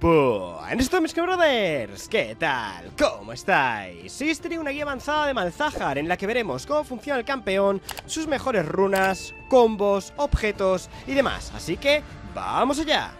En mis queridos Brothers, ¿qué tal? ¿Cómo estáis? tenía este una guía avanzada de Malzahar en la que veremos cómo funciona el campeón, sus mejores runas, combos, objetos y demás, así que ¡vamos allá!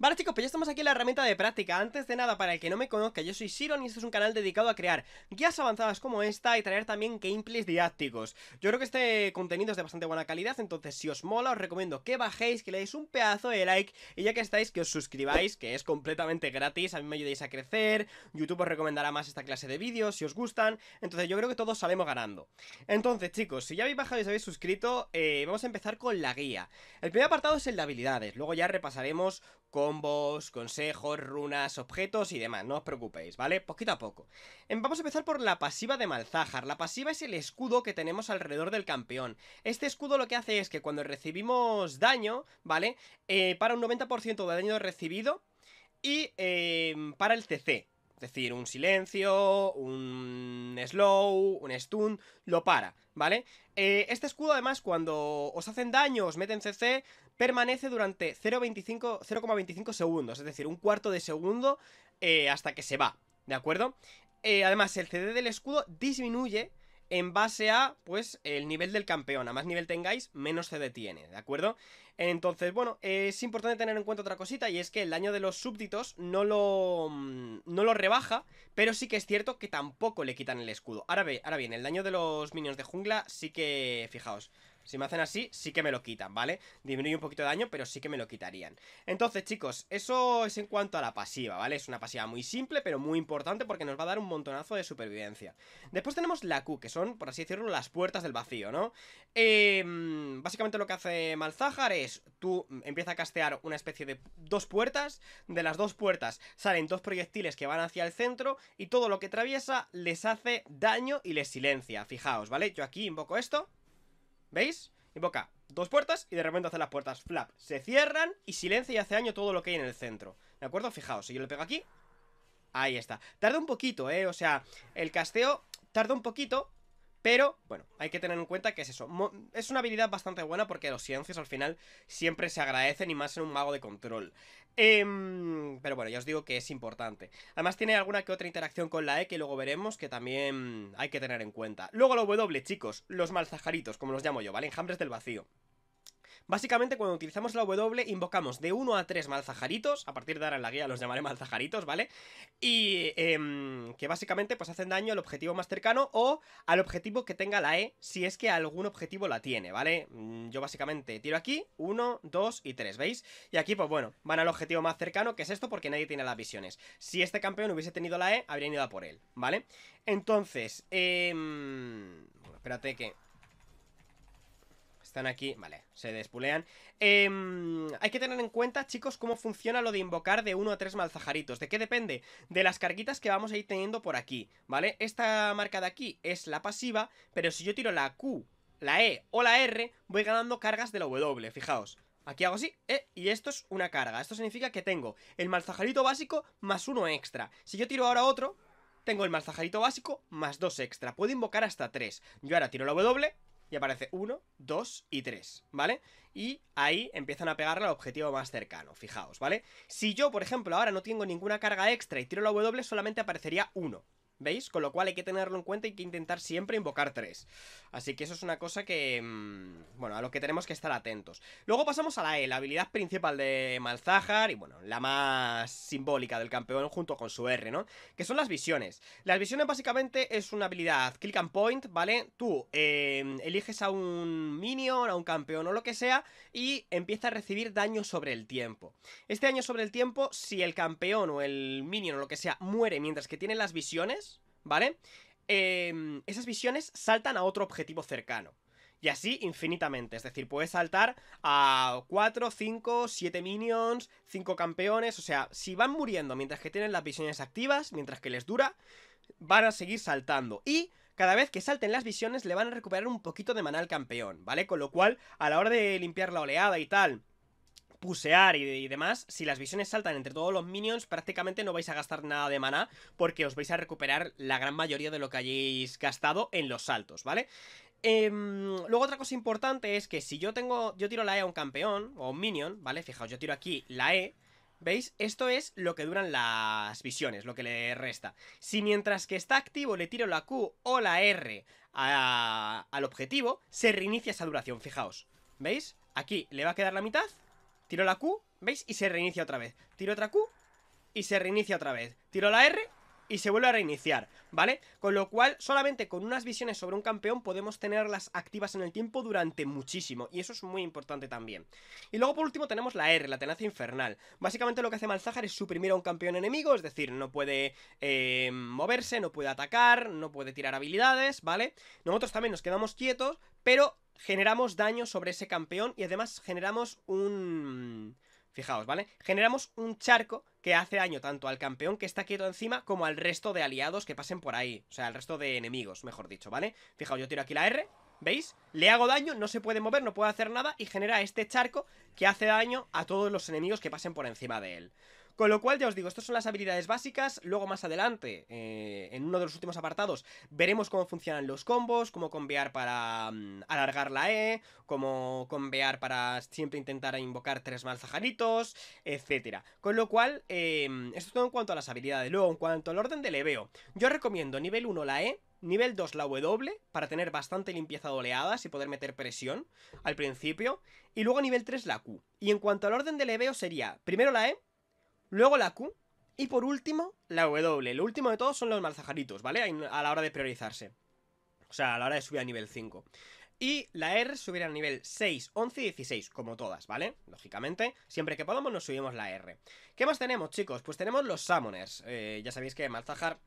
Vale chicos, pues ya estamos aquí en la herramienta de práctica Antes de nada, para el que no me conozca, yo soy Siron y este es un canal dedicado a crear guías avanzadas como esta Y traer también gameplays didácticos Yo creo que este contenido es de bastante buena calidad Entonces si os mola, os recomiendo que bajéis, que le deis un pedazo de like Y ya que estáis, que os suscribáis, que es completamente gratis A mí me ayudáis a crecer YouTube os recomendará más esta clase de vídeos si os gustan Entonces yo creo que todos salemos ganando Entonces chicos, si ya habéis bajado y os habéis suscrito eh, Vamos a empezar con la guía El primer apartado es el de habilidades Luego ya repasaremos combos, consejos, runas, objetos y demás, no os preocupéis, ¿vale? Poquito a poco. Em, vamos a empezar por la pasiva de Malzahar. La pasiva es el escudo que tenemos alrededor del campeón. Este escudo lo que hace es que cuando recibimos daño, ¿vale? Eh, para un 90% de daño recibido y em, para el CC, es decir, un silencio, un slow, un stun, lo para, ¿vale? Eh, este escudo además cuando os hacen daño, os meten CC, permanece durante 0,25 segundos, es decir, un cuarto de segundo eh, hasta que se va, ¿de acuerdo? Eh, además, el CD del escudo disminuye en base a, pues, el nivel del campeón. A más nivel tengáis, menos se detiene, ¿de acuerdo? Entonces, bueno, es importante tener en cuenta otra cosita y es que el daño de los súbditos no lo, mm, no lo rebaja, pero sí que es cierto que tampoco le quitan el escudo. Ahora, ahora bien, el daño de los minions de jungla sí que, fijaos, si me hacen así, sí que me lo quitan, ¿vale? Disminuye un poquito de daño, pero sí que me lo quitarían Entonces, chicos, eso es en cuanto a la pasiva, ¿vale? Es una pasiva muy simple, pero muy importante porque nos va a dar un montonazo de supervivencia Después tenemos la Q, que son, por así decirlo, las puertas del vacío, ¿no? Em, básicamente lo que hace Malzahar es, tú empiezas a castear una especie de dos puertas De las dos puertas salen dos proyectiles que van hacia el centro Y todo lo que atraviesa les hace daño y les silencia, fijaos, ¿vale? Yo aquí invoco esto ¿Veis? Invoca dos puertas y de repente hace las puertas flap. Se cierran y silencia y hace daño todo lo que hay en el centro. ¿De acuerdo? Fijaos, si yo le pego aquí... Ahí está. Tarda un poquito, ¿eh? O sea, el casteo tarda un poquito, pero, bueno, hay que tener en cuenta que es eso. es una habilidad bastante buena porque los silencios al final siempre se agradecen y más en un mago de control. Em, pero bueno, ya os digo que es importante. Además tiene alguna que otra interacción con la E que luego veremos que también hay que tener en cuenta. Luego la W, chicos, los malzajaritos, como los llamo yo, ¿vale? Enjambres del vacío. Básicamente, cuando utilizamos la W, invocamos de 1 a 3 malzajaritos, a partir de ahora en la guía los llamaré malzajaritos, ¿vale? Y em, que básicamente pues hacen daño al objetivo más cercano o al objetivo que tenga la E, si es que algún objetivo la tiene, ¿vale? Mm, yo básicamente tiro aquí, 1, 2 y 3, ¿veis? Y aquí, pues bueno, van al objetivo más cercano, que es esto, porque nadie tiene las visiones. Si este campeón hubiese tenido la E, habría ido a por él, ¿vale? Entonces, eh... espérate que están aquí, vale, se despulean em, Hay que tener en cuenta, chicos, cómo funciona lo de invocar de 1 a 3 malzajaritos ¿De qué depende? De las carguitas que vamos a ir teniendo por aquí, ¿vale? Esta marca de aquí es la pasiva Pero si yo tiro la Q, la E o la R Voy ganando cargas de la W, fijaos Aquí hago así, e, y esto es una carga Esto significa que tengo el malzajarito básico más uno extra Si yo tiro ahora otro, tengo el malzajarito básico más dos extra Puedo invocar hasta tres Yo ahora tiro la W y aparece 1, 2 y 3, ¿vale? Y ahí empiezan a pegarle al objetivo más cercano, fijaos, ¿vale? Si yo, por ejemplo, ahora no tengo ninguna carga extra y tiro la W, solamente aparecería 1, ¿Veis? Con lo cual hay que tenerlo en cuenta y hay que intentar siempre invocar tres. Así que eso es una cosa que... Mm, bueno, a lo que tenemos que estar atentos. Luego pasamos a la E, la habilidad principal de Malzahar y bueno, la más simbólica del campeón junto con su R, ¿no? Que son las visiones. Las visiones básicamente es una habilidad click and point, ¿vale? Tú em, eliges a un minion, a un campeón o lo que sea y empieza a recibir daño sobre el tiempo. Este daño sobre el tiempo, si el campeón o el minion o lo que sea muere mientras que tiene las visiones ¿vale? Em, esas visiones saltan a otro objetivo cercano. Y así infinitamente, es decir, puedes saltar a 4, 5, 7 minions, 5 campeones, o sea, si van muriendo mientras que tienen las visiones activas, mientras que les dura, van a seguir saltando. Y cada vez que salten las visiones le van a recuperar un poquito de maná al campeón, ¿vale? Con lo cual, a la hora de limpiar la oleada y tal, pusear y, demás, si las visiones saltan entre todos los minions, prácticamente no vais a gastar nada de maná, porque os vais a recuperar la gran mayoría de lo que hayáis gastado en los saltos, ¿vale? Em, luego otra cosa importante es que si yo tengo, yo tiro la E a un campeón o un minion, ¿vale? Fijaos, yo tiro aquí la E, ¿Veis? Esto es lo que duran las visiones, lo que le resta. Si mientras que está activo le tiro la Q o la R al objetivo, se reinicia esa duración, fijaos. ¿Veis? Aquí le va a quedar la mitad Tiro la Q, ¿veis? Y se reinicia otra vez. Tiro otra Q y se reinicia otra vez. Tiro la R y se vuelve a reiniciar, ¿vale? Con lo cual, solamente con unas visiones sobre un campeón podemos tenerlas activas en el tiempo durante muchísimo, y eso es muy importante también. Y luego por último tenemos la R, la tenaza infernal. Básicamente lo que hace Malzahar es suprimir a un campeón enemigo, es decir, no puede eh, moverse, no puede atacar, no puede tirar habilidades, ¿vale? Nosotros también nos quedamos quietos, pero generamos daño sobre ese campeón y además generamos un... Fijaos, ¿vale? Generamos un charco que hace daño tanto al campeón que está quieto encima como al resto de aliados que pasen por ahí. O sea, al resto de enemigos, mejor dicho, ¿vale? Fijaos, yo tiro aquí la R, ¿veis? Le hago daño, no se puede mover, no puede hacer nada y genera este charco que hace daño a todos los enemigos que pasen por encima de él. Con lo cual, ya os digo, estas son las habilidades básicas. Luego, más adelante, eh, en uno de los últimos apartados, veremos cómo funcionan los combos, cómo convear para mm, alargar la E, cómo convear para siempre intentar invocar tres más zajaritos, etc. Con lo cual, em, esto es todo en cuanto a las habilidades. Luego, en cuanto al orden del leveo, yo recomiendo nivel 1 la E, Nivel 2 la W, para tener bastante limpieza de oleadas y poder meter presión al principio. Y luego nivel 3 la Q. Y en cuanto al orden del leveo sería, primero la E, luego la Q y por último la W. Lo último de todos son los Malzaharitos, ¿vale? A la hora de priorizarse. O sea, a la hora de subir a nivel 5. Y la R subirá a nivel 6, 11 y 16, como todas, ¿vale? Lógicamente, siempre que podamos nos subimos la R. ¿Qué más tenemos, chicos? Pues tenemos los Summoners. Eh, ya sabéis que Malzahar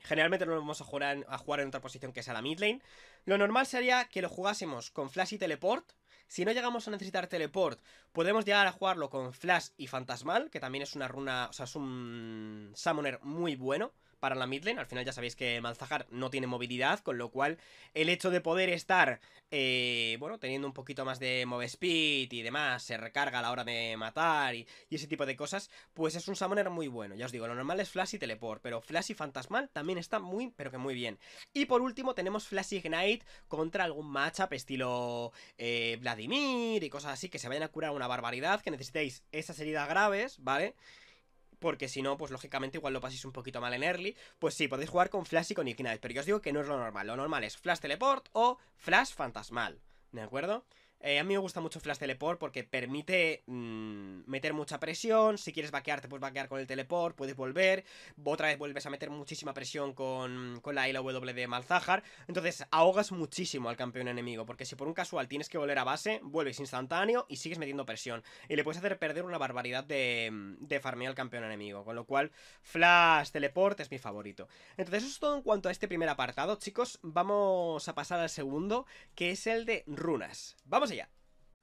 Generalmente no lo vamos a jugar, en, a jugar en otra posición que sea la mid lane. Lo normal sería que lo jugásemos con Flash y Teleport, si no llegamos a necesitar teleport, podemos llegar a jugarlo con Flash y Fantasmal, que también es una runa, o sea, es un summoner muy bueno para la midlane. Al final ya sabéis que Malzahar no tiene movilidad, con lo cual el hecho de poder estar, eh, bueno, teniendo un poquito más de move speed y demás, se recarga a la hora de matar y, ese tipo de cosas, pues es un summoner muy bueno. Ya os digo, lo normal es Flash y Teleport, pero Flash y Fantasmal también está muy, pero que muy bien. Y por último tenemos Flash Ignite contra algún matchup estilo eh, Vladimir y cosas así, que se vayan a curar una barbaridad, que necesitéis esas heridas graves, ¿vale? vale porque si no, pues lógicamente igual lo paséis un poquito mal en early, pues sí, podéis jugar con Flash y con Ignite, pero yo os digo que no es lo normal, lo normal es Flash Teleport o Flash Fantasmal, ¿de acuerdo? Eh, a mí me gusta mucho Flash Teleport porque permite mm, meter mucha presión. Si quieres vaquearte, puedes vaquear con el teleport, puedes volver. Otra vez vuelves a meter muchísima presión con, con la W de Malzahar. Entonces ahogas muchísimo al campeón enemigo. Porque si por un casual tienes que volver a base, vuelves instantáneo y sigues metiendo presión. Y le puedes hacer perder una barbaridad de, de farmeo al campeón enemigo. Con lo cual, Flash Teleport es mi favorito. Entonces, eso es todo en cuanto a este primer apartado, chicos. Vamos a pasar al segundo, que es el de runas. Vamos a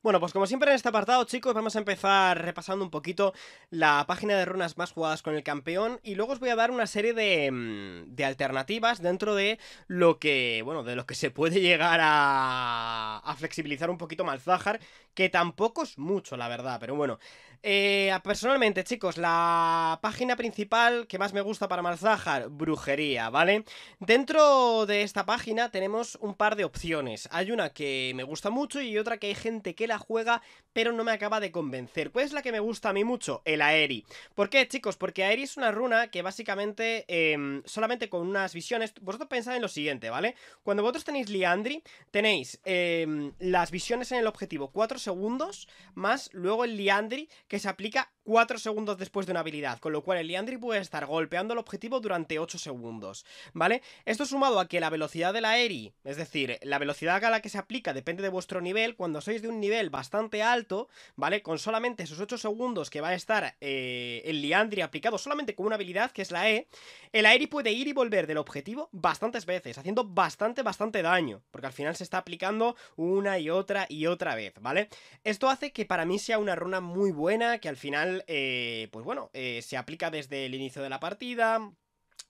bueno, pues como siempre en este apartado, chicos, vamos a empezar repasando un poquito la página de runas más jugadas con el campeón y luego os voy a dar una serie de, mm, alternativas dentro de lo que, bueno, de lo que se puede llegar a, a flexibilizar un poquito Malzahar, que tampoco es mucho, la verdad, pero bueno, eh, personalmente, chicos, la página principal que más me gusta para Marzajar brujería, ¿vale? Dentro de esta página tenemos un par de opciones. Hay una que me gusta mucho y otra que hay gente que la juega, pero no me acaba de convencer. ¿Cuál es la que me gusta a mí mucho? El Aeri. ¿Por qué, chicos? Porque Aeri es una runa que básicamente em, solamente con unas visiones... Vosotros pensad en lo siguiente, ¿vale? Cuando vosotros tenéis Liandri, tenéis em, las visiones en el objetivo 4 segundos, más luego el Liandri que se aplica 4 segundos después de una habilidad, con lo cual el Liandry puede estar golpeando el objetivo durante 8 segundos, ¿vale? Esto sumado a que la velocidad de la Eri, es decir, la velocidad a la que se aplica depende de vuestro nivel, cuando sois de un nivel bastante alto, ¿vale? Con solamente esos 8 segundos que va a estar eh, el Liandry aplicado solamente con una habilidad, que es la E, el Aeri puede ir y volver del objetivo bastantes veces, haciendo bastante, bastante daño, porque al final se está aplicando una y otra y otra vez, ¿vale? Esto hace que para mí sea una runa muy buena, que al final eh, pues bueno, eh, se aplica desde el inicio de la partida,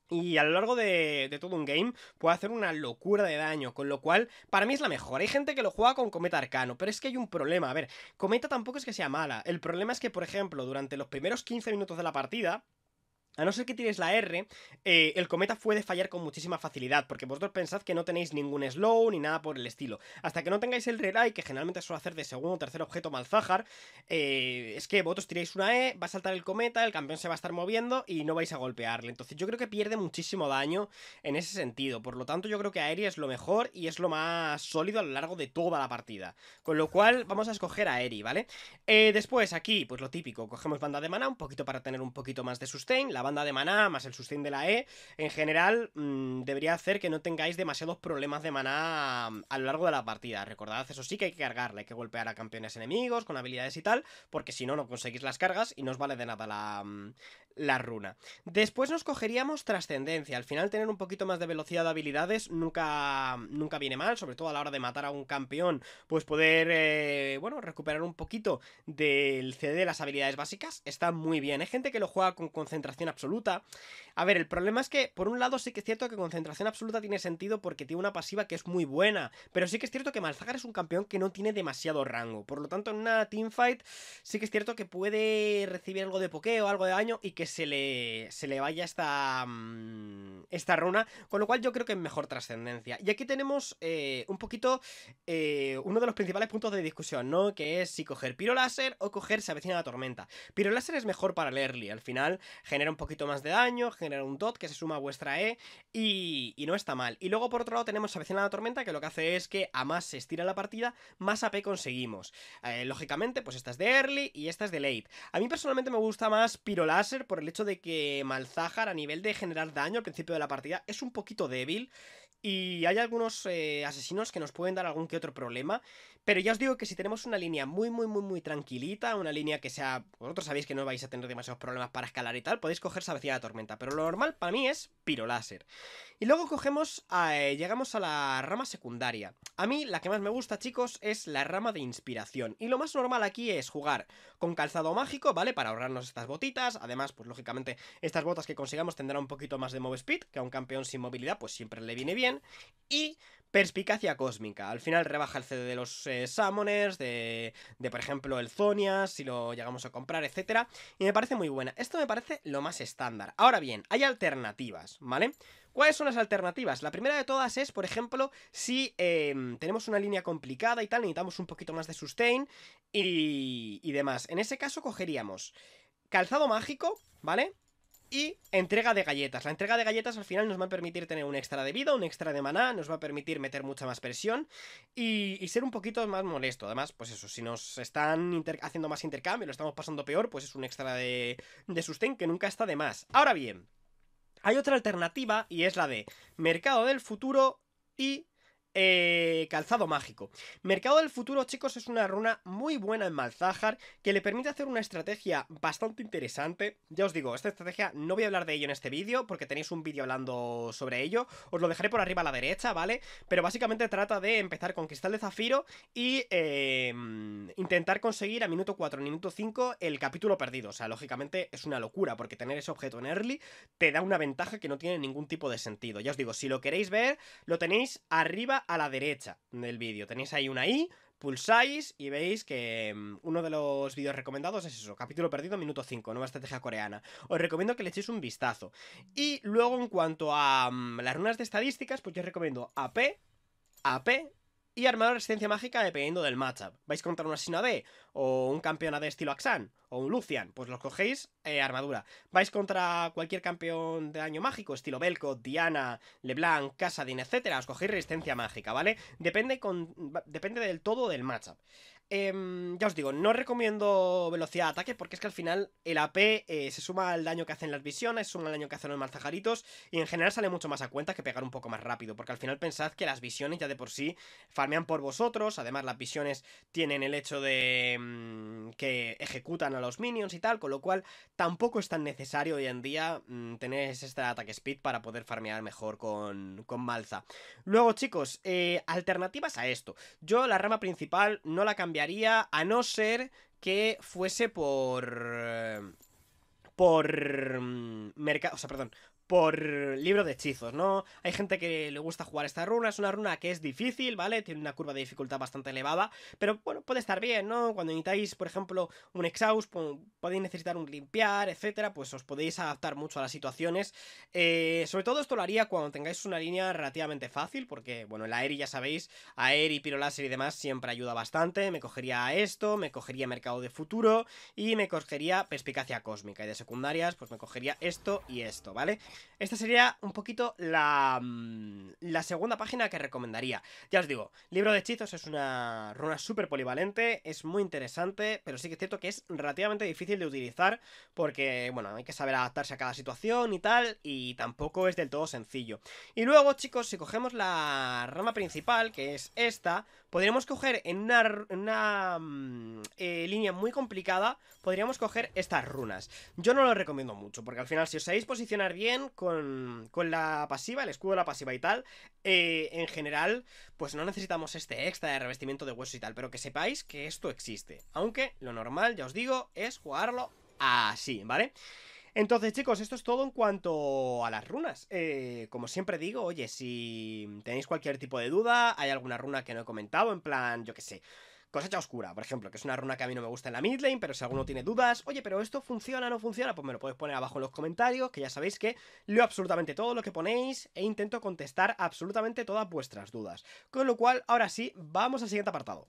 y a lo largo de, de, todo un game puede hacer una locura de daño, con lo cual para mí es la mejor. Hay gente que lo juega con Cometa Arcano, pero es que hay un problema. A ver, Cometa tampoco es que sea mala. El problema es que, por ejemplo, durante los primeros 15 minutos de la partida, a no ser que tiréis la R, eh, el cometa puede fallar con muchísima facilidad, porque vosotros pensad que no tenéis ningún slow ni nada por el estilo. Hasta que no tengáis el relay, que generalmente suele hacer de segundo o tercer objeto Malzahar, eh, es que vosotros tiréis una E, va a saltar el cometa, el campeón se va a estar moviendo y no vais a golpearle. Entonces yo creo que pierde muchísimo daño en ese sentido. Por lo tanto, yo creo que Aerie es lo mejor y es lo más sólido a lo largo de toda la partida. Con lo cual, vamos a escoger a Aerie, ¿vale? Eh, después, aquí, pues lo típico, cogemos banda de mana, un poquito para tener un poquito más de sustain, la banda de maná, más el sustain de la E, en general mm, debería hacer que no tengáis demasiados problemas de maná mm, a lo largo de la partida. Recordad, eso sí que hay que cargarle, hay que golpear a campeones enemigos con habilidades y tal, porque si no, no conseguís las cargas y no os vale de nada la, mm, la runa. Después nos cogeríamos trascendencia. Al final tener un poquito más de velocidad de habilidades nunca, nunca viene mal, sobre todo a la hora de matar a un campeón, pues poder, eh, bueno, recuperar un poquito del CD de las habilidades básicas está muy bien. Hay gente que lo juega con concentración absoluta. A ver, el problema es que por un lado sí que es cierto que concentración absoluta tiene sentido porque tiene una pasiva que es muy buena, pero sí que es cierto que Malzagar es un campeón que no tiene demasiado rango. Por lo tanto, en una teamfight sí que es cierto que puede recibir algo de pokeo, algo de daño y que que se le, se le vaya esta, mm, esta runa, con lo cual yo creo que es mejor trascendencia. Y aquí tenemos eh, un poquito eh, uno de los principales puntos de discusión, ¿no? Que es si coger pirolaser o coger se avecina la tormenta. pirolaser es mejor para el early, al final genera un poquito más de daño, genera un dot que se suma a vuestra E y, no está mal. Y luego por otro lado tenemos se avecina la tormenta que lo que hace es que a más se estira la partida, más AP conseguimos. Eh, lógicamente pues esta es de early y esta es de late. A mí personalmente me gusta más piro por el hecho de que Malzahar a nivel de generar daño al principio de la partida es un poquito débil y hay algunos eh, asesinos que nos pueden dar algún que otro problema, pero ya os digo que si tenemos una línea muy, muy, muy, muy tranquilita, una línea que sea... Vosotros sabéis que no vais a tener demasiados problemas para escalar y tal, podéis coger Sabecilla de Tormenta, pero lo normal para mí es piro láser. Y luego cogemos, eh, llegamos a la rama secundaria. A mí la que más me gusta, chicos, es la rama de Inspiración. Y lo más normal aquí es jugar con Calzado Mágico, ¿vale? Para ahorrarnos estas botitas. Además, pues lógicamente, estas botas que consigamos tendrán un poquito más de Move Speed, que a un campeón sin movilidad pues siempre le viene bien. Y Perspicacia cósmica. Al final rebaja el CD de los eh, de, de por ejemplo el Zonia, si lo llegamos a comprar, etc. Y me parece muy buena. Esto me parece lo más estándar. Ahora bien, hay alternativas, ¿vale? ¿Cuáles son las alternativas? La primera de todas es, por ejemplo, si em, tenemos una línea complicada y tal, necesitamos un poquito más de sustain y, y demás. En ese caso cogeríamos calzado mágico, ¿vale? Y entrega de galletas. La entrega de galletas al final nos va a permitir tener un extra de vida, un extra de maná, nos va a permitir meter mucha más presión y, ser un poquito más molesto. Además, pues eso, si nos están haciendo más intercambio, lo estamos pasando peor, pues es un extra de, de sustén que nunca está de más. Ahora bien, hay otra alternativa y es la de mercado del futuro y eh, calzado mágico. Mercado del futuro, chicos, es una runa muy buena en Malzahar que le permite hacer una estrategia bastante interesante. Ya os digo, esta estrategia no voy a hablar de ello en este vídeo porque tenéis un vídeo hablando sobre ello. Os lo dejaré por arriba a la derecha, ¿vale? Pero básicamente trata de empezar con cristal de zafiro y eh, intentar conseguir a minuto 4, minuto 5 el capítulo perdido. O sea, lógicamente es una locura porque tener ese objeto en early te da una ventaja que no tiene ningún tipo de sentido. Ya os digo, si lo queréis ver, lo tenéis arriba a la derecha del vídeo. Tenéis ahí una I, pulsáis y veis que mm, uno de los vídeos recomendados es eso, capítulo perdido, minuto 5, nueva estrategia coreana. Os recomiendo que le echéis un vistazo. Y luego en cuanto a mm, las runas de estadísticas, pues yo os recomiendo AP, AP y armar resistencia mágica dependiendo del matchup. ¿Vais contra un asesino AD o un campeón AD estilo Axan o un Lucian? Pues los cogéis eh, armadura. ¿Vais contra cualquier campeón de daño mágico estilo Belco, Diana, Leblanc, Casadin, etcétera? Os cogéis resistencia mágica, ¿vale? Depende, con, depende del todo del matchup. Em, ya os digo, no recomiendo velocidad de ataque porque es que al final el AP eh, se suma al daño que hacen las visiones, se suma al daño que hacen los malzajaritos y en general sale mucho más a cuenta que pegar un poco más rápido porque al final pensad que las visiones ya de por sí farmean por vosotros, además las visiones tienen el hecho de em, que ejecutan a los minions y tal, con lo cual tampoco es tan necesario hoy en día mm, tener este ataque speed para poder farmear mejor con, con Malza. Luego chicos, eh, alternativas a esto, yo la rama principal no la cambié a no ser que fuese por... Eh, por... Mm, Mercado... O sea, perdón por libro de hechizos, ¿no? Hay gente que le gusta jugar esta runa, es una runa que es difícil, ¿vale? Tiene una curva de dificultad bastante elevada, pero bueno, puede estar bien, ¿no? Cuando necesitáis, por ejemplo, un exhaust, podéis necesitar un limpiar, etcétera, pues os podéis adaptar mucho a las situaciones. Eh, sobre todo esto lo haría cuando tengáis una línea relativamente fácil, porque, bueno, el Aeri ya sabéis, y Piroláser y demás siempre ayuda bastante. Me cogería esto, me cogería Mercado de Futuro y me cogería Perspicacia Cósmica. Y de secundarias, pues me cogería esto y esto, ¿vale? Esta sería un poquito la, mm, la segunda página que recomendaría. Ya os digo, Libro de Hechizos es una runa súper polivalente, es muy interesante, pero sí que es cierto que es relativamente difícil de utilizar porque, bueno, hay que saber adaptarse a cada situación y tal, y tampoco es del todo sencillo. Y luego, chicos, si cogemos la rama principal, que es esta, podríamos coger en una, mm, eh, línea muy complicada, podríamos coger estas runas. Yo no lo recomiendo mucho, porque al final si os sabéis posicionar bien con, con la pasiva, el escudo de la pasiva y tal, eh, en general, pues no necesitamos este extra de revestimiento de huesos y tal, pero que sepáis que esto existe. Aunque lo normal, ya os digo, es jugarlo así, ¿vale? vale entonces, chicos, esto es todo en cuanto a las runas. Eh, como siempre digo, oye, si tenéis cualquier tipo de duda, hay alguna runa que no he comentado, en plan, yo qué sé. Cosecha Oscura, por ejemplo, que es una runa que a mí no me gusta en la midlane, pero si alguno tiene dudas, oye, pero esto funciona, o no funciona, pues me lo podéis poner abajo en los comentarios, que ya sabéis que leo absolutamente todo lo que ponéis e intento contestar absolutamente todas vuestras dudas. Con lo cual, ahora sí, vamos al siguiente apartado.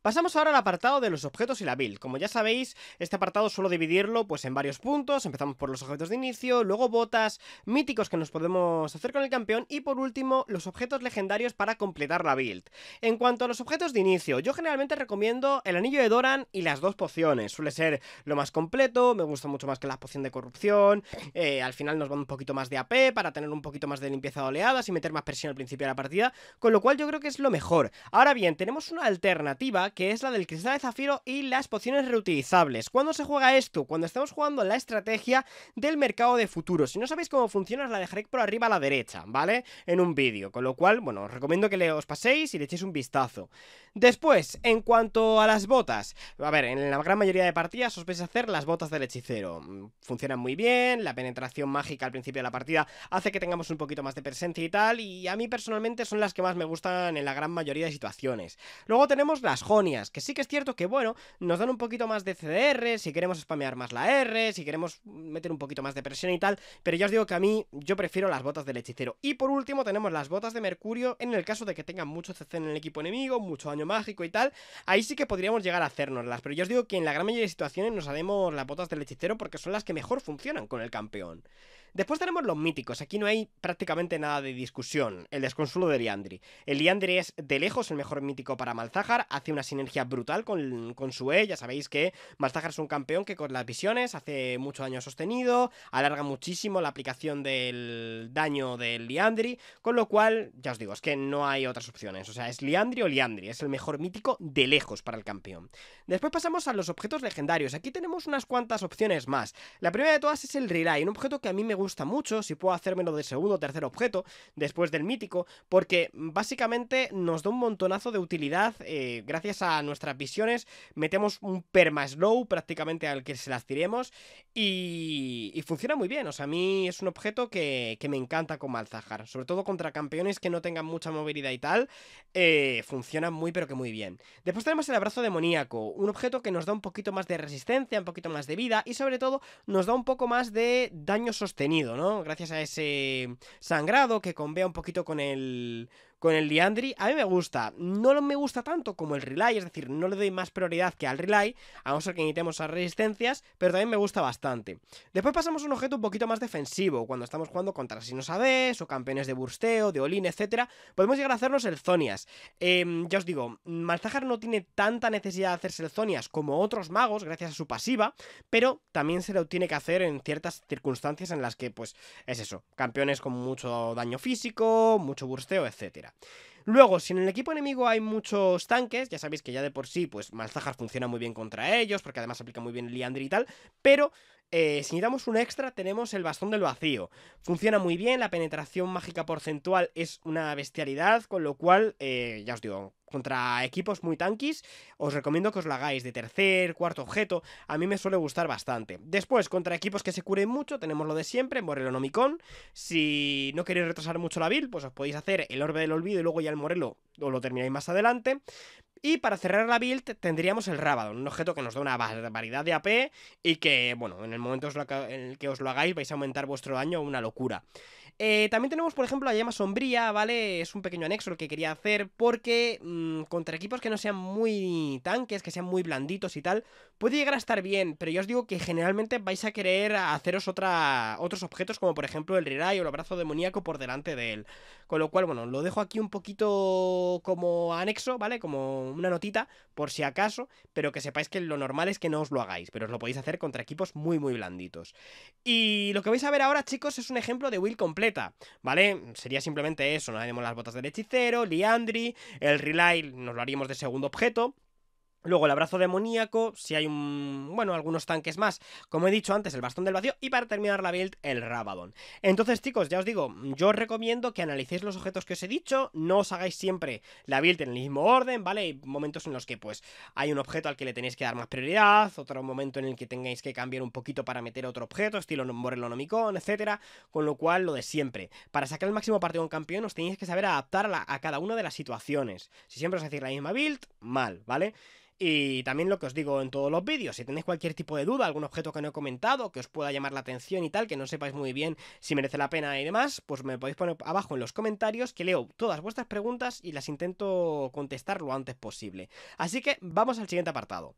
Pasamos ahora al apartado de los objetos y la build. Como ya sabéis, este apartado suelo dividirlo pues en varios puntos. Empezamos por los objetos de inicio, luego botas, míticos que nos podemos hacer con el campeón y por último los objetos legendarios para completar la build. En cuanto a los objetos de inicio, yo generalmente recomiendo el anillo de Doran y las dos pociones. Suele ser lo más completo, me gusta mucho más que la poción de corrupción. Eh, al final nos va un poquito más de AP para tener un poquito más de limpieza de oleadas y meter más presión al principio de la partida. Con lo cual yo creo que es lo mejor. Ahora bien, tenemos una alternativa que es la del cristal de zafiro y las pociones reutilizables. ¿Cuándo se juega esto? Cuando estamos jugando la estrategia del mercado de futuro Si no sabéis cómo funciona, os la dejaré por arriba a la derecha, ¿vale? En un vídeo, con lo cual, bueno, os recomiendo que le os paséis y le echéis un vistazo. Después, en cuanto a las botas, a ver, en la gran mayoría de partidas os vais a hacer las botas del hechicero. Mm, funcionan muy bien, la penetración mágica al principio de la partida hace que tengamos un poquito más de presencia y tal, y a mí personalmente son las que más me gustan en la gran mayoría de situaciones. Luego tenemos las joyas que sí que es cierto que, bueno, nos dan un poquito más de CDR, si queremos spamear más la R, si queremos meter un poquito más de presión y tal, pero ya os digo que a mí yo prefiero las botas del hechicero. Y por último tenemos las botas de Mercurio, en el caso de que tengan mucho CC en el equipo enemigo, mucho daño mágico y tal, ahí sí que podríamos llegar a hacernoslas pero yo os digo que en la gran mayoría de situaciones nos haremos las botas del hechicero porque son las que mejor funcionan con el campeón. Después tenemos los míticos. Aquí no hay prácticamente nada de discusión. El desconsuelo de Liandri. El Liandri es de lejos el mejor mítico para Malzahar. Hace una sinergia brutal con, su E. Ya sabéis que Malzahar es un campeón que con las visiones hace mucho daño sostenido. Alarga muchísimo la aplicación del daño del Liandri. Con lo cual, ya os digo, es que no hay otras opciones. O sea, es Liandri o Liandri. Es el mejor mítico de lejos para el campeón. Después pasamos a los objetos legendarios. Aquí tenemos unas cuantas opciones más. La primera de todas es el Relay, un objeto que a mí me gusta mucho, si puedo hacérmelo de segundo o tercer objeto, después del mítico, porque básicamente nos da un montonazo de utilidad, eh, gracias a nuestras visiones, metemos un perma slow prácticamente al que se las tiremos, y, funciona muy bien, o sea, a mí es un objeto que, me encanta con Malzahar, sobre todo contra campeones que no tengan mucha movilidad y tal, eh, funciona muy pero que muy bien. Después tenemos el abrazo demoníaco, un objeto que nos da un poquito más de resistencia, un poquito más de vida, y sobre todo nos da un poco más de daño sostenible Gracias a ese sangrado que convea un poquito con el con el Liandry a mí me gusta, no me gusta tanto como el Relay, es decir, no le doy más prioridad que al Relay, a no ser que necesitemos a resistencias, pero también me gusta bastante. Después pasamos a un objeto un poquito más defensivo, cuando estamos jugando contra Sinos sabes o campeones de Bursteo, de Olin, etcétera, podemos llegar a hacernos el Zonias. Em, ya os digo, Malzahar no tiene tanta necesidad de hacerse el como otros magos, gracias a su pasiva, pero también se lo tiene que hacer en ciertas circunstancias en las que, pues, es eso, campeones con mucho daño físico, mucho bursteo, etcétera. Luego, si en el equipo enemigo hay muchos tanques, ya sabéis que ya de por sí, pues Malzahar funciona muy bien contra ellos, porque además aplica muy bien el Liandry y tal, pero eh, si necesitamos un extra, tenemos el bastón del vacío. Funciona muy bien, la penetración mágica porcentual es una bestialidad, con lo cual, eh, ya os digo, contra equipos muy tanquis, os recomiendo que os lo hagáis de tercer, cuarto objeto, a mí me suele gustar bastante. Después, contra equipos que se curen mucho, tenemos lo de siempre, Morelo Nomicón. Si no queréis retrasar mucho la build, pues os podéis hacer el Orbe del Olvido y luego ya el Morelo, o lo termináis más adelante. Y para cerrar la build tendríamos el Rábado un objeto que nos da una barbaridad de AP y que, bueno, en el momento en el que os lo hagáis vais a aumentar vuestro daño una locura. Eh, también tenemos, por ejemplo, la llama sombría, ¿vale? Es un pequeño anexo lo que quería hacer porque mm, contra equipos que no sean muy tanques, que sean muy blanditos y tal, puede llegar a estar bien, pero yo os digo que generalmente vais a querer haceros otra, otros objetos como por ejemplo el Rirai o el abrazo demoníaco por delante de él. Con lo cual, bueno, lo dejo aquí un poquito como anexo, ¿vale? Como una notita por si acaso, pero que sepáis que lo normal es que no os lo hagáis, pero os lo podéis hacer contra equipos muy muy blanditos. Y lo que vais a ver ahora, chicos, es un ejemplo de will completa, ¿vale? Sería simplemente eso, nos haremos las botas del hechicero, Liandri, el relay nos lo haríamos de segundo objeto, Luego el abrazo demoníaco, si hay un. bueno, algunos tanques más. Como he dicho antes, el bastón del vacío. Y para terminar la build, el Rabadon. Entonces, chicos, ya os digo, yo os recomiendo que analicéis los objetos que os he dicho. No os hagáis siempre la build en el mismo orden, ¿vale? Hay momentos en los que, pues, hay un objeto al que le tenéis que dar más prioridad. Otro momento en el que tengáis que cambiar un poquito para meter otro objeto, estilo Morelonomicon, etcétera. Con lo cual, lo de siempre. Para sacar el máximo partido de un campeón, os tenéis que saber adaptar a cada una de las situaciones. Si siempre os hacéis la misma build, mal, ¿vale? Y también lo que os digo en todos los vídeos, si tenéis cualquier tipo de duda, algún objeto que no he comentado, que os pueda llamar la atención y tal, que no sepáis muy bien si merece la pena y demás, pues me podéis poner abajo en los comentarios que leo todas vuestras preguntas y las intento contestar lo antes posible. Así que vamos al siguiente apartado.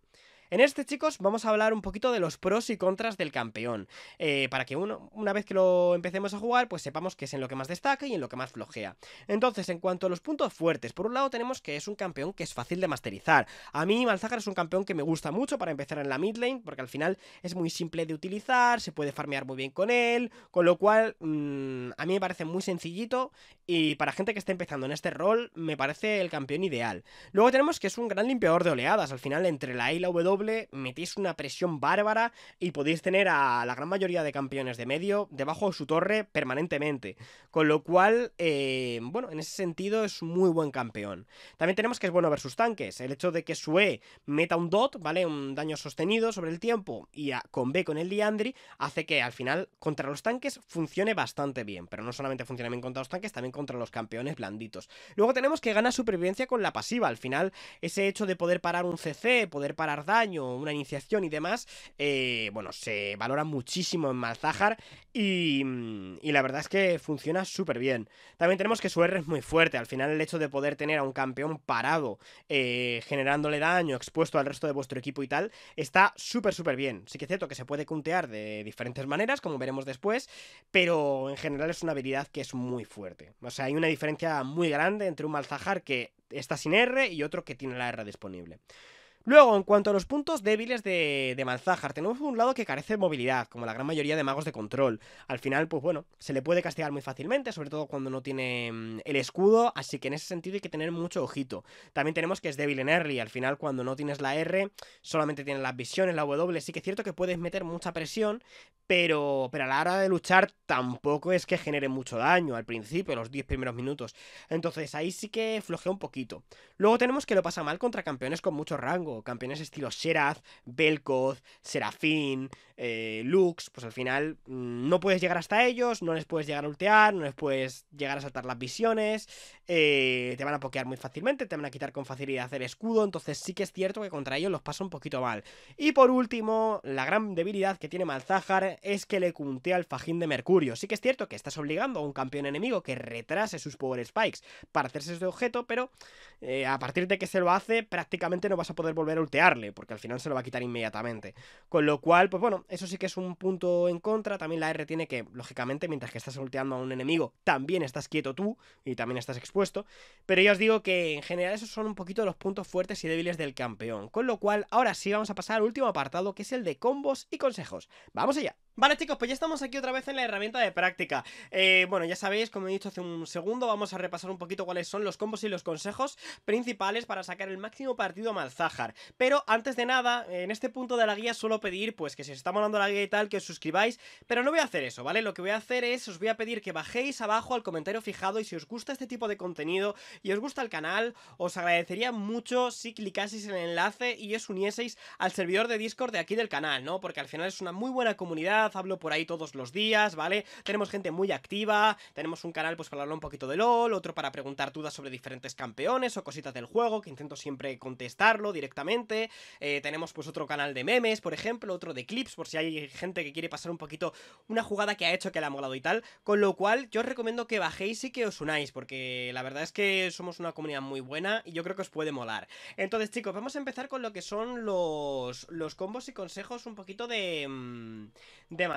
En este, chicos, vamos a hablar un poquito de los pros y contras del campeón, eh, para que uno, una vez que lo empecemos a jugar, pues sepamos que es en lo que más destaca y en lo que más flojea. Entonces, en cuanto a los puntos fuertes, por un lado tenemos que es un campeón que es fácil de masterizar. A mí Malzahar es un campeón que me gusta mucho para empezar en la mid lane, porque al final es muy simple de utilizar, se puede farmear muy bien con él, con lo cual mm, a mí me parece muy sencillito y para gente que esté empezando en este rol me parece el campeón ideal. Luego tenemos que es un gran limpiador de oleadas, al final entre la A y la W metís una presión bárbara y podéis tener a la gran mayoría de campeones de medio debajo de su torre permanentemente. Con lo cual, eh, bueno, en ese sentido es muy buen campeón. También tenemos que es bueno ver sus tanques. El hecho de que su E meta un DOT, ¿vale? Un daño sostenido sobre el tiempo y con B con el Liandry hace que al final contra los tanques funcione bastante bien. Pero no solamente funciona bien contra los tanques, también contra los campeones blanditos. Luego tenemos que gana supervivencia con la pasiva. Al final, ese hecho de poder parar un CC, poder parar daño una iniciación y demás, eh, bueno, se valora muchísimo en Malzahar y, mm, la verdad es que funciona súper bien. También tenemos que su R es muy fuerte, al final el hecho de poder tener a un campeón parado, eh, generándole daño, expuesto al resto de vuestro equipo y tal, está súper, súper bien. Sí que es cierto que se puede puntear de diferentes maneras, como veremos después, pero en general es una habilidad que es muy fuerte. O sea, hay una diferencia muy grande entre un Malzahar que está sin R y otro que tiene la R disponible. Luego, en cuanto a los puntos débiles de, de tenemos un lado que carece de movilidad, como la gran mayoría de magos de control. Al final, pues bueno, se le puede castigar muy fácilmente, sobre todo cuando no tiene mm, el escudo, así que en ese sentido hay que tener mucho ojito. También tenemos que es débil en early, al final cuando no tienes la R, solamente tienes las visiones, la W, sí que es cierto que puedes meter mucha presión, pero, pero a la hora de luchar tampoco es que genere mucho daño al principio, los 10 primeros minutos. Entonces ahí sí que flojea un poquito. Luego tenemos que lo pasa mal contra campeones con mucho rango Campeones estilo Xerath, Belkoz, Serafín, eh, Lux, pues al final mm, no puedes llegar hasta ellos, no les puedes llegar a ultear, no les puedes llegar a saltar las visiones, eh, te van a pokear muy fácilmente, te van a quitar con facilidad el escudo, entonces sí que es cierto que contra ellos los pasa un poquito mal. Y por último, la gran debilidad que tiene Malzahar es que le cuntea al fajín de Mercurio. Sí que es cierto que estás obligando a un campeón enemigo que retrase sus Power Spikes para hacerse ese objeto, pero eh, a partir de que se lo hace, prácticamente no vas a poder volver a ultearle, porque al final se lo va a quitar inmediatamente. Con lo cual, pues bueno, eso sí que es un punto en contra. También la R tiene que, lógicamente, mientras que estás ulteando a un enemigo, también estás quieto tú y también estás expuesto. Pero ya os digo que en general esos son un poquito los puntos fuertes y débiles del campeón. Con lo cual, ahora sí vamos a pasar al último apartado, que es el de combos y consejos. ¡Vamos allá! Vale chicos, pues ya estamos aquí otra vez en la herramienta de práctica eh, Bueno, ya sabéis, como he dicho hace un segundo Vamos a repasar un poquito cuáles son los combos y los consejos principales Para sacar el máximo partido a Malzahar pero antes de nada, en este punto de la guía suelo pedir, pues que si os está molando la guía y tal, que os suscribáis, pero no voy a hacer eso, ¿vale? Lo que voy a hacer es, os voy a pedir que bajéis abajo al comentario fijado y si os gusta este tipo de contenido y os gusta el canal, os agradecería mucho si clicaseis en el enlace y os unieseis al servidor de Discord de aquí del canal, ¿no? Porque al final es una muy buena comunidad, hablo por ahí todos los días, ¿vale? Tenemos gente muy activa, tenemos un canal pues para hablar un poquito de LOL, otro para preguntar dudas sobre diferentes campeones o cositas del juego, que intento siempre contestarlo directamente eh, tenemos pues otro canal de memes, por ejemplo, otro de clips, por si hay gente que quiere pasar un poquito una jugada que ha hecho, que le ha molado y tal. Con lo cual, yo os recomiendo que bajéis y que os unáis, porque la verdad es que somos una comunidad muy buena y yo creo que os puede molar. Entonces, chicos, vamos a empezar con lo que son los, los combos y consejos un poquito de, mm, de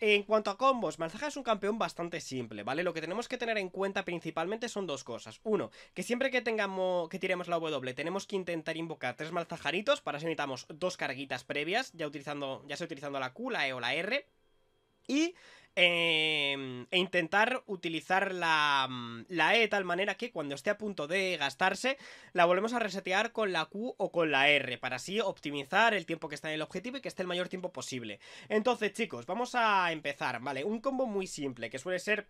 En cuanto a combos, Malzahar es un campeón bastante simple, ¿vale? Lo que tenemos que tener en cuenta principalmente son dos cosas. Uno, que siempre que tengamos que tiremos la W, tenemos que intentar invocar tres malzajaritos. Para eso necesitamos dos carguitas previas, ya, utilizando, ya sea utilizando la Q, la E o la R. Y em, e intentar utilizar la, la, E de tal manera que cuando esté a punto de gastarse, la volvemos a resetear con la Q o con la R, para así optimizar el tiempo que está en el objetivo y que esté el mayor tiempo posible. Entonces, chicos, vamos a empezar, ¿vale? Un combo muy simple, que suele ser...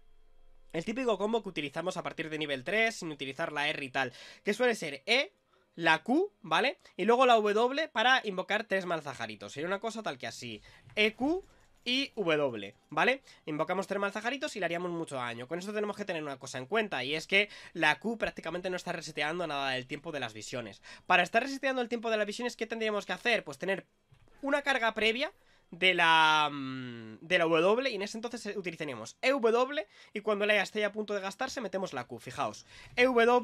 El típico combo que utilizamos a partir de nivel 3 sin utilizar la R y tal, que suele ser E, la Q, ¿vale? Y luego la W para invocar tres malzajaritos. Sería una cosa tal que así. EQ y W, ¿vale? Invocamos tres malzajaritos y le haríamos mucho daño. Con esto tenemos que tener una cosa en cuenta, y es que la Q prácticamente no está reseteando nada del tiempo de las visiones. Para estar reseteando el tiempo de las visiones, ¿qué tendríamos que hacer? Pues tener una carga previa de la mm, de la W y en ese entonces utilizaríamos EW y cuando la esté a punto de gastarse metemos la Q, fijaos EW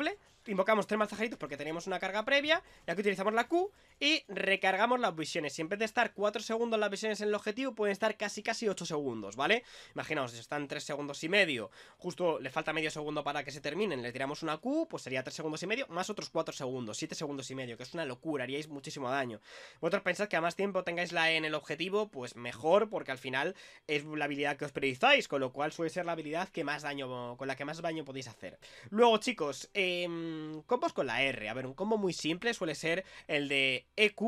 invocamos tres malzajeritos porque teníamos una carga previa, y aquí utilizamos la Q y recargamos las visiones. Si en vez de estar 4 segundos las visiones en el objetivo, pueden estar casi casi 8 segundos, ¿vale? Imaginaos, si están 3 segundos y medio, justo le falta medio segundo para que se terminen, le tiramos una Q, pues sería 3 segundos y medio, más otros 4 segundos, 7 segundos y medio, que es una locura, haríais muchísimo daño. Vosotros pensáis que a más tiempo tengáis la E en el objetivo, pues mejor, porque al final es la habilidad que os priorizáis, con lo cual suele ser la habilidad que más daño, con la que más daño podéis hacer. Luego, chicos, eh Mm, combos con la R. A ver, un combo muy simple suele ser el de EQ,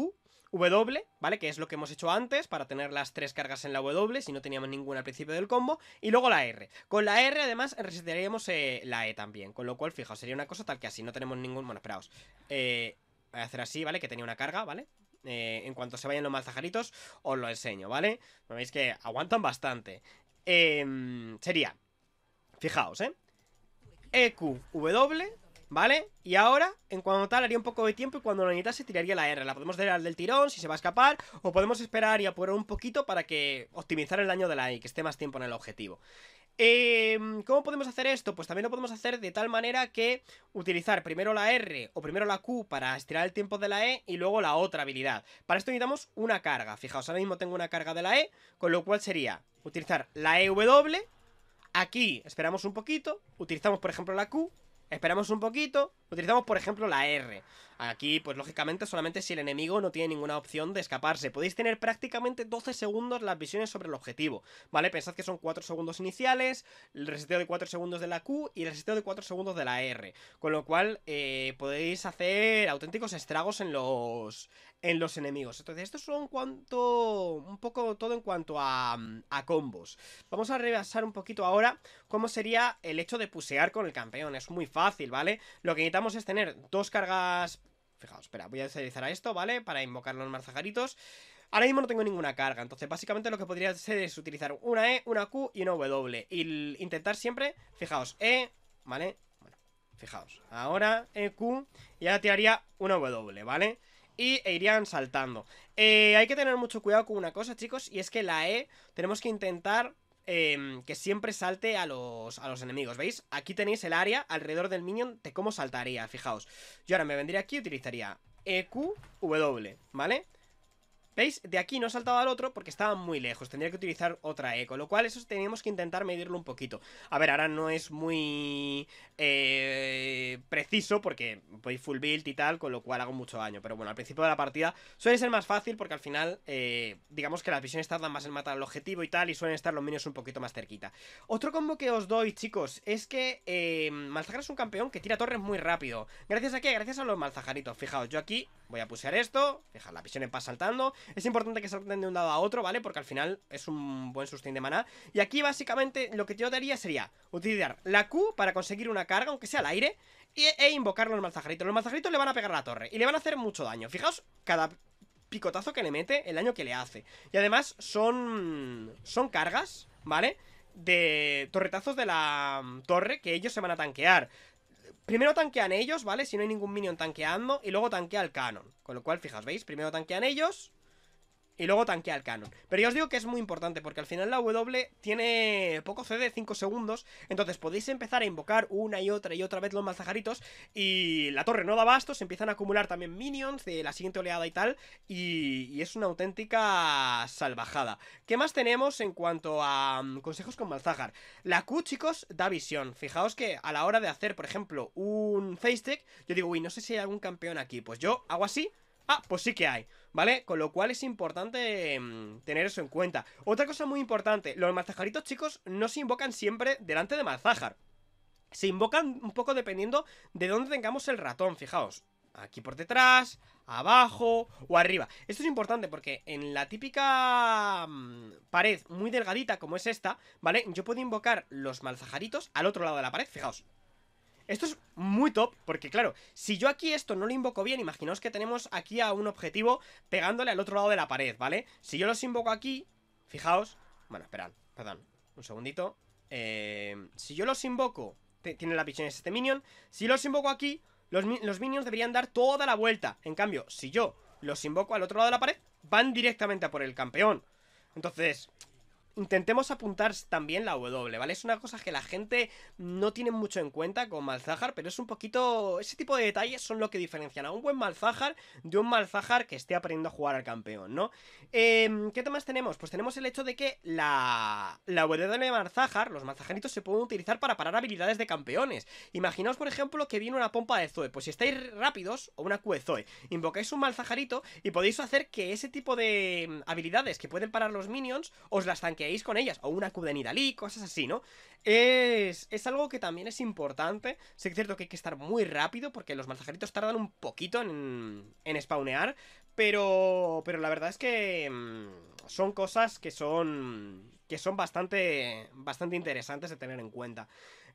W, ¿vale? Que es lo que hemos hecho antes para tener las tres cargas en la W, si no teníamos ninguna al principio del combo, y luego la R. Con la R, además, resetearíamos eh, la E también, con lo cual, fijaos, sería una cosa tal que así, no tenemos ningún... Bueno, esperaos, eh, voy a hacer así, ¿vale? Que tenía una carga, ¿vale? Eh, en cuanto se vayan los malzajaritos, os lo enseño, ¿vale? Veis que aguantan bastante. Em, sería, fijaos, ¿eh? EQ, W, ¿Vale? Y ahora, en cuanto tal, haría un poco de tiempo y cuando lo necesitase tiraría la R. La podemos tirar del tirón si se va a escapar, o podemos esperar y apurar un poquito para que optimizar el daño de la E que esté más tiempo en el objetivo. Em, ¿Cómo podemos hacer esto? Pues también lo podemos hacer de tal manera que utilizar primero la R o primero la Q para estirar el tiempo de la E y luego la otra habilidad. Para esto necesitamos una carga. Fijaos, ahora mismo tengo una carga de la E, con lo cual sería utilizar la e W Aquí esperamos un poquito, utilizamos por ejemplo la Q Esperamos un poquito Utilizamos, por ejemplo, la R. Aquí, pues lógicamente, solamente si el enemigo no tiene ninguna opción de escaparse. Podéis tener prácticamente 12 segundos las visiones sobre el objetivo, ¿vale? Pensad que son 4 segundos iniciales, el reseteo de 4 segundos de la Q y el reseteo de 4 segundos de la R. Con lo cual, eh, podéis hacer auténticos estragos en los, en los enemigos. Entonces, esto es un cuanto... un poco todo en cuanto a, combos. Vamos a repasar un poquito ahora cómo sería el hecho de pusear con el campeón. Es muy fácil, ¿vale? Lo que es tener dos cargas... Fijaos, espera, voy a utilizar a esto, ¿vale? Para invocar los marzajaritos. Ahora mismo no tengo ninguna carga, entonces básicamente lo que podría hacer es utilizar una E, una Q y una W. Y intentar siempre, fijaos, E, ¿vale? Bueno, fijaos, ahora E, Q y ahora tiraría una W, ¿vale? Y e irían saltando. Eh, hay que tener mucho cuidado con una cosa, chicos, y es que la E tenemos que intentar Em, que siempre salte a los, a los enemigos, ¿veis? Aquí tenéis el área alrededor del minion de cómo saltaría, fijaos. Yo ahora me vendría aquí y utilizaría EQ, W, ¿vale? ¿Veis? De aquí no he saltado al otro porque estaba muy lejos, tendría que utilizar otra eco. lo cual eso teníamos que intentar medirlo un poquito. A ver, ahora no es muy eh, preciso porque voy full build y tal, con lo cual hago mucho daño, pero bueno, al principio de la partida suele ser más fácil porque al final, eh, digamos que las visiones tardan más en matar al objetivo y tal, y suelen estar los minions un poquito más cerquita. Otro combo que os doy, chicos, es que eh, Malzahar es un campeón que tira torres muy rápido. ¿Gracias a qué? Gracias a los Malzaharitos, fijaos, yo aquí Voy a pusear esto, dejar la visión en paz saltando Es importante que salten de un lado a otro, ¿vale? Porque al final es un buen sustain de maná Y aquí básicamente lo que yo daría sería Utilizar la Q para conseguir una carga, aunque sea al aire E, e invocar los malzajaritos Los malzajaritos le van a pegar a la torre y le van a hacer mucho daño Fijaos, cada picotazo que le mete, el daño que le hace Y además son... son cargas, ¿vale? De torretazos de la mm, torre que ellos se van a tanquear Primero tanquean ellos, ¿vale? Si no hay ningún minion tanqueando. Y luego tanquea el canon. Con lo cual, fijas, ¿veis? Primero tanquean ellos y luego tanquea el canon. Pero yo os digo que es muy importante, porque al final la W tiene poco CD, 5 segundos, entonces podéis empezar a invocar una y otra y otra vez los malzajaritos. y la torre no da bastos, empiezan a acumular también minions de la siguiente oleada y tal, y, es una auténtica salvajada. ¿Qué más tenemos en cuanto a mm, consejos con Malzajar? La Q, chicos, da visión. Fijaos que a la hora de hacer, por ejemplo, un face tech, yo digo, uy, no sé si hay algún campeón aquí, pues yo hago así, ah, pues sí que hay. ¿vale? Con lo cual es importante mm, tener eso en cuenta. Otra cosa muy importante, los malzajaritos chicos no se invocan siempre delante de malzajar. Se invocan un poco dependiendo de dónde tengamos el ratón, fijaos. Aquí por detrás, abajo o arriba. Esto es importante porque en la típica mm, pared muy delgadita como es esta, ¿vale? Yo puedo invocar los malzajaritos al otro lado de la pared, fijaos. Esto es muy top, porque claro, si yo aquí esto no lo invoco bien, imaginaos que tenemos aquí a un objetivo pegándole al otro lado de la pared, ¿vale? Si yo los invoco aquí, fijaos... Bueno, esperad, perdón, un segundito. Eh, si yo los invoco... Tiene la pichones este minion. Si los invoco aquí, los, los minions deberían dar toda la vuelta. En cambio, si yo los invoco al otro lado de la pared, van directamente a por el campeón. Entonces, intentemos apuntar también la W, ¿vale? Es una cosa que la gente no tiene mucho en cuenta con Malzahar, pero es un poquito... Ese tipo de detalles son lo que diferencian a un buen Malzahar de un Malzahar que esté aprendiendo a jugar al campeón, ¿no? Em, ¿Qué temas tenemos? Pues tenemos el hecho de que la, la W de Malzahar, los Malzaharitos se pueden utilizar para parar habilidades de campeones. Imaginaos, por ejemplo, que viene una pompa de Zoe. Pues si estáis rápidos, o una Q de Zoe, invocáis un Malzaharito y podéis hacer que ese tipo de mm, habilidades que pueden parar los minions os las tanqueen con ellas, o una Q de Nidalí, cosas así, ¿no? Es, es algo que también es importante. Sé que es cierto que hay que estar muy rápido porque los mensajeritos tardan un poquito en, en spawnear, pero, pero la verdad es que mm, son cosas que son, que son bastante, bastante interesantes de tener en cuenta.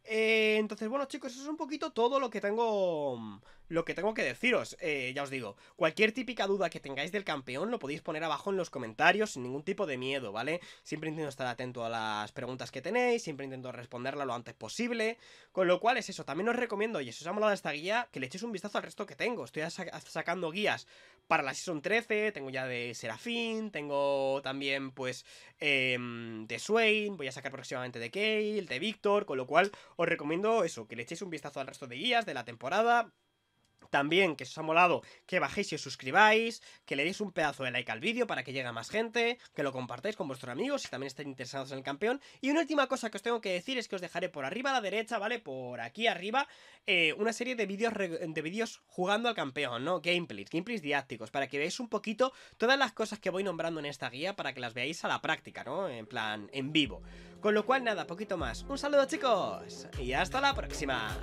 Eh, entonces, bueno chicos, eso es un poquito todo lo que tengo lo que tengo que deciros, eh, ya os digo, cualquier típica duda que tengáis del campeón lo podéis poner abajo en los comentarios sin ningún tipo de miedo, ¿vale? Siempre intento estar atento a las preguntas que tenéis, siempre intento responderla lo antes posible, con lo cual es eso, también os recomiendo, y eso os ha de esta guía, que le echéis un vistazo al resto que tengo, estoy sacando guías para la Season 13, tengo ya de Serafín, tengo también pues em, de Swain, voy a sacar próximamente de Kale, de Víctor, con lo cual os recomiendo eso, que le echéis un vistazo al resto de guías de la temporada, también que os ha molado, que bajéis y os suscribáis, que le deis un pedazo de like al vídeo para que llegue a más gente, que lo compartáis con vuestros amigos si también estáis interesados en el campeón. Y una última cosa que os tengo que decir es que os dejaré por arriba a la derecha, ¿vale? Por aquí arriba, eh, una serie de vídeos de vídeos jugando al campeón, ¿no? Gameplays, gameplays didácticos, para que veáis un poquito todas las cosas que voy nombrando en esta guía, para que las veáis a la práctica, ¿no? En plan, en vivo. Con lo cual, nada, poquito más. Un saludo chicos y hasta la próxima.